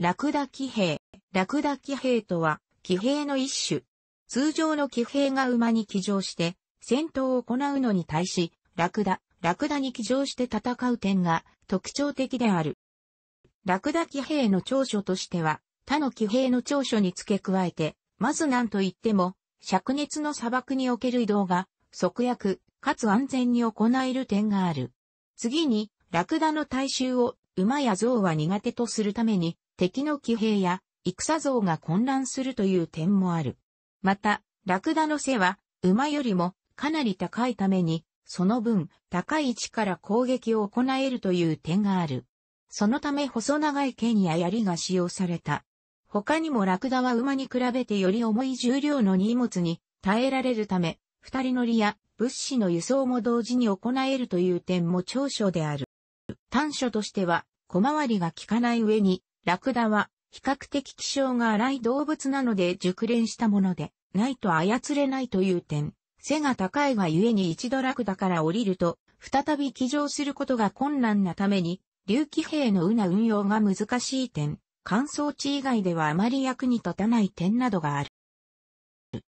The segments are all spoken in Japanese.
ラクダ騎兵。ラクダ騎兵とは、騎兵の一種。通常の騎兵が馬に騎乗して、戦闘を行うのに対し、ラクダ、ラクダに騎乗して戦う点が特徴的である。ラクダ騎兵の長所としては、他の騎兵の長所に付け加えて、まず何と言っても、灼熱の砂漠における移動が、速約、かつ安全に行える点がある。次に、ラクダの大衆を馬や象は苦手とするために、敵の騎兵や、戦像が混乱するという点もある。また、ラクダの背は、馬よりも、かなり高いために、その分、高い位置から攻撃を行えるという点がある。そのため細長い剣や槍が使用された。他にもラクダは馬に比べてより重い重量の荷物に耐えられるため、二人乗りや物資の輸送も同時に行えるという点も長所である。短所としては、小回りが効かない上に、ラクダは、比較的気性が荒い動物なので熟練したもので、ないと操れないという点。背が高いがゆえに一度ラクダから降りると、再び騎乗することが困難なために、竜騎兵のうな運用が難しい点、乾燥地以外ではあまり役に立たない点などがある。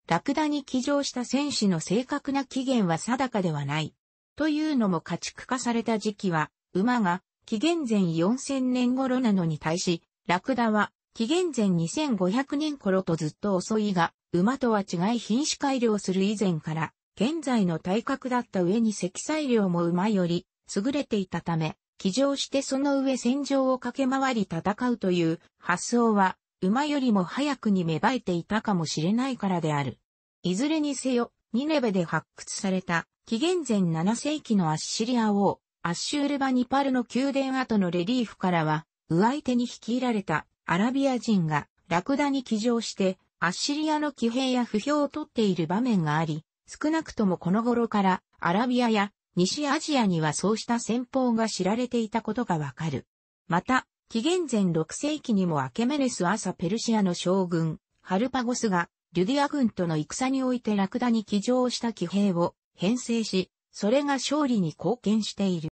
ラクダに騎乗した戦士の正確な起源は定かではない。というのも家畜化された時期は、馬が紀元前4000年頃なのに対し、ラクダは紀元前2500年頃とずっと遅いが、馬とは違い品種改良する以前から、現在の体格だった上に積載量も馬より優れていたため、騎乗してその上戦場を駆け回り戦うという発想は、馬よりも早くに芽生えていたかもしれないからである。いずれにせよ、ニネベで発掘された紀元前7世紀のアッシリア王、アッシュールバニパルの宮殿跡のレリーフからは、上相手に率いられたアラビア人がラクダに騎乗して、アッシリアの騎兵や不評を取っている場面があり、少なくともこの頃からアラビアや西アジアにはそうした戦法が知られていたことがわかる。また、紀元前6世紀にもアケメネス朝ペルシアの将軍、ハルパゴスが、リュディア軍との戦においてラクダに騎乗した騎兵を編成し、それが勝利に貢献している。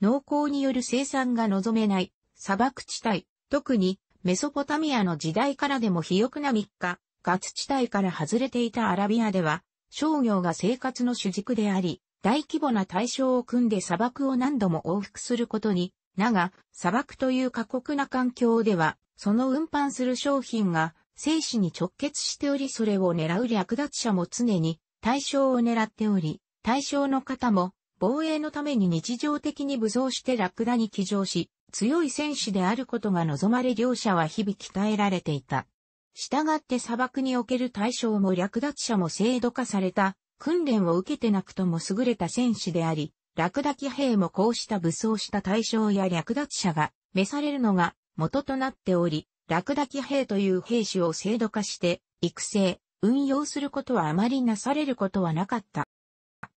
農耕による生産が望めない砂漠地帯、特にメソポタミアの時代からでも肥沃な3日、ガツ地帯から外れていたアラビアでは、商業が生活の主軸であり、大規模な対象を組んで砂漠を何度も往復することに、なが、砂漠という過酷な環境では、その運搬する商品が生死に直結しておりそれを狙う略奪者も常に対象を狙っており、対象の方も防衛のために日常的に武装してラクダに騎乗し、強い戦士であることが望まれ両者は日々鍛えられていた。従って砂漠における対象も略奪者も制度化された、訓練を受けてなくとも優れた戦士であり、ラクダ騎兵もこうした武装した対象や略奪者が召されるのが元となっており、ラクダ騎兵という兵士を制度化して育成、運用することはあまりなされることはなかった。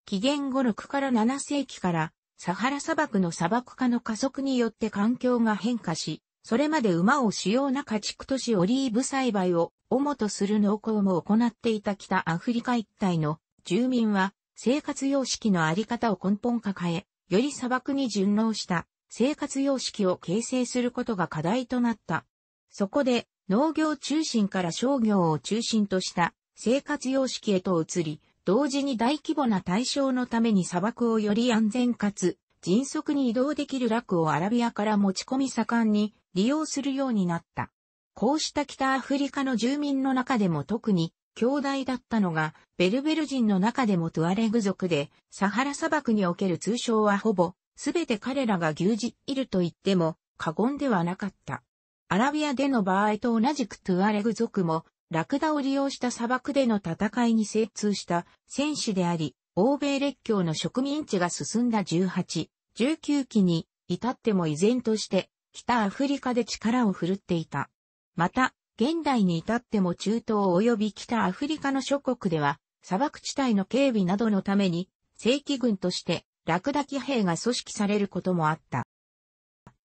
紀元後6から7世紀からサハラ砂漠の砂漠化の加速によって環境が変化し、それまで馬を主要な家畜都市オリーブ栽培を主とする農耕も行っていた北アフリカ一帯の住民は生活様式のあり方を根本化変え、より砂漠に順応した生活様式を形成することが課題となった。そこで農業中心から商業を中心とした生活様式へと移り、同時に大規模な対象のために砂漠をより安全かつ迅速に移動できるラクをアラビアから持ち込み盛んに利用するようになった。こうした北アフリカの住民の中でも特に強大だったのがベルベル人の中でもトゥアレグ族でサハラ砂漠における通称はほぼ全て彼らが牛耳いると言っても過言ではなかった。アラビアでの場合と同じくトゥアレグ族もラクダを利用した砂漠での戦いに精通した戦士であり、欧米列強の植民地が進んだ18、19期に至っても依然として北アフリカで力を振るっていた。また、現代に至っても中東及び北アフリカの諸国では、砂漠地帯の警備などのために、正規軍としてラクダ騎兵が組織されることもあった。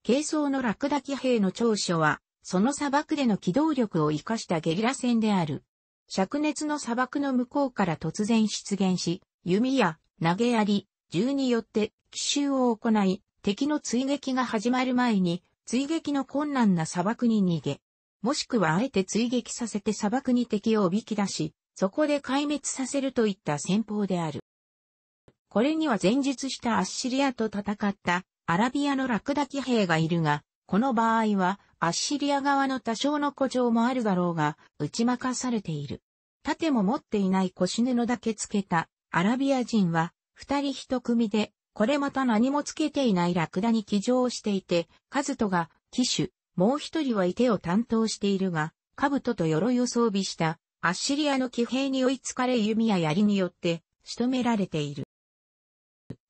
軽装のラクダ騎兵の長所は、その砂漠での機動力を活かしたゲリラ戦である。灼熱の砂漠の向こうから突然出現し、弓や投げ槍、銃によって奇襲を行い、敵の追撃が始まる前に、追撃の困難な砂漠に逃げ、もしくはあえて追撃させて砂漠に敵をおびき出し、そこで壊滅させるといった戦法である。これには前述したアッシリアと戦ったアラビアのラクダ騎兵がいるが、この場合はアッシリア側の多少の古城もあるだろうが、打ち負かされている。盾も持っていない腰布だけつけた、アラビア人は、二人一組で、これまた何もつけていないラクダに騎乗していて、カズトが、騎手、もう一人は手を担当しているが、兜と鎧を装備した、アッシリアの騎兵に追いつかれ弓や槍によって、仕留められている。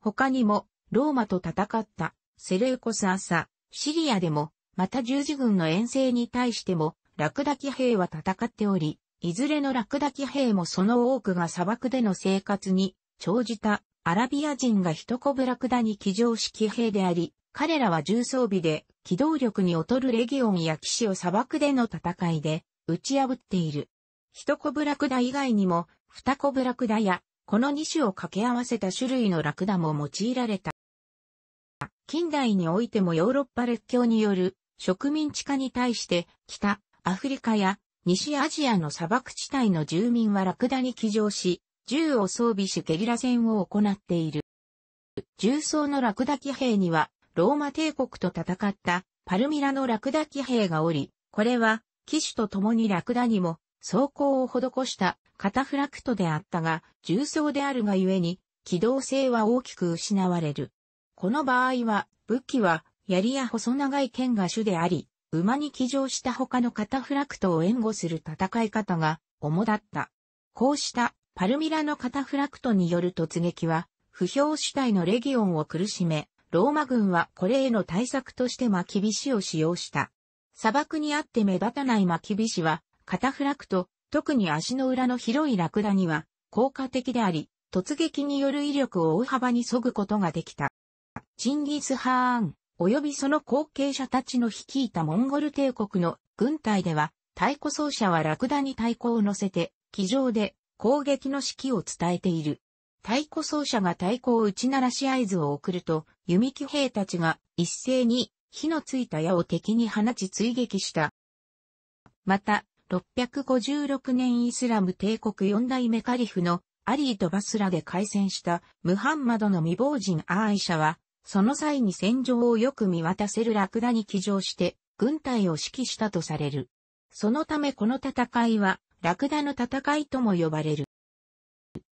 他にも、ローマと戦った、セレウコスアサ、シリアでも、また十字軍の遠征に対しても、ラクダ騎兵は戦っており、いずれのラクダ騎兵もその多くが砂漠での生活に、長じたアラビア人が一コブラクダに騎乗式兵であり、彼らは重装備で、機動力に劣るレギオンや騎士を砂漠での戦いで、打ち破っている。一コブラクダ以外にも、二コブラクダや、この二種を掛け合わせた種類のラクダも用いられた。近代においてもヨーロッパ列強による植民地化に対して北、アフリカや西アジアの砂漠地帯の住民はラクダに騎乗し、銃を装備しゲリラ戦を行っている。重装のラクダ騎兵には、ローマ帝国と戦ったパルミラのラクダ騎兵がおり、これは騎手と共にラクダにも装甲を施したカタフラクトであったが、重装であるがゆえに機動性は大きく失われる。この場合は武器は槍や細長い剣が主であり、馬に騎乗した他のカタフラクトを援護する戦い方が主だった。こうしたパルミラのカタフラクトによる突撃は、不評主体のレギオンを苦しめ、ローマ軍はこれへの対策としてマキビシを使用した。砂漠にあって目立たないマキビシは、カタフラクト、特に足の裏の広いラクダには効果的であり、突撃による威力を大幅に削ぐことができた。チンギス・ハーン。及びその後継者たちの率いたモンゴル帝国の軍隊では、太鼓奏者はラクダに太鼓を乗せて、騎乗で攻撃の指揮を伝えている。太鼓奏者が太鼓を打ち鳴らし合図を送ると、弓騎兵たちが一斉に火のついた矢を敵に放ち追撃した。また、656年イスラム帝国四代目カリフのアリーとバスラで開戦したムハンマドの未亡人アーイシャはその際に戦場をよく見渡せるラクダに騎乗して、軍隊を指揮したとされる。そのためこの戦いは、ラクダの戦いとも呼ばれる。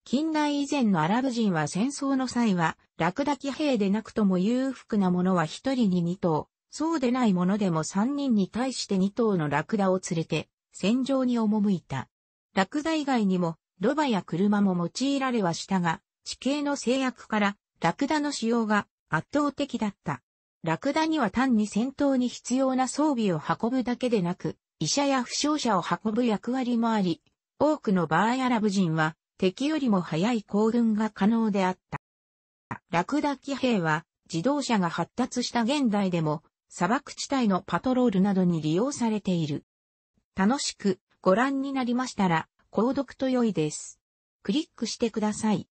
近代以前のアラブ人は戦争の際は、ラクダ騎兵でなくとも裕福なものは一人に二頭、そうでないものでも三人に対して二頭のラクダを連れて、戦場に赴いた。ラクダ以外にも、ロバや車も用いられはしたが、地形の制約から、ラクダの使用が圧倒的だった。ラクダには単に戦闘に必要な装備を運ぶだけでなく、医者や負傷者を運ぶ役割もあり、多くの場合アラブ人は敵よりも早い行軍が可能であった。ラクダ騎兵は自動車が発達した現代でも砂漠地帯のパトロールなどに利用されている。楽しくご覧になりましたら、購読と良いです。クリックしてください。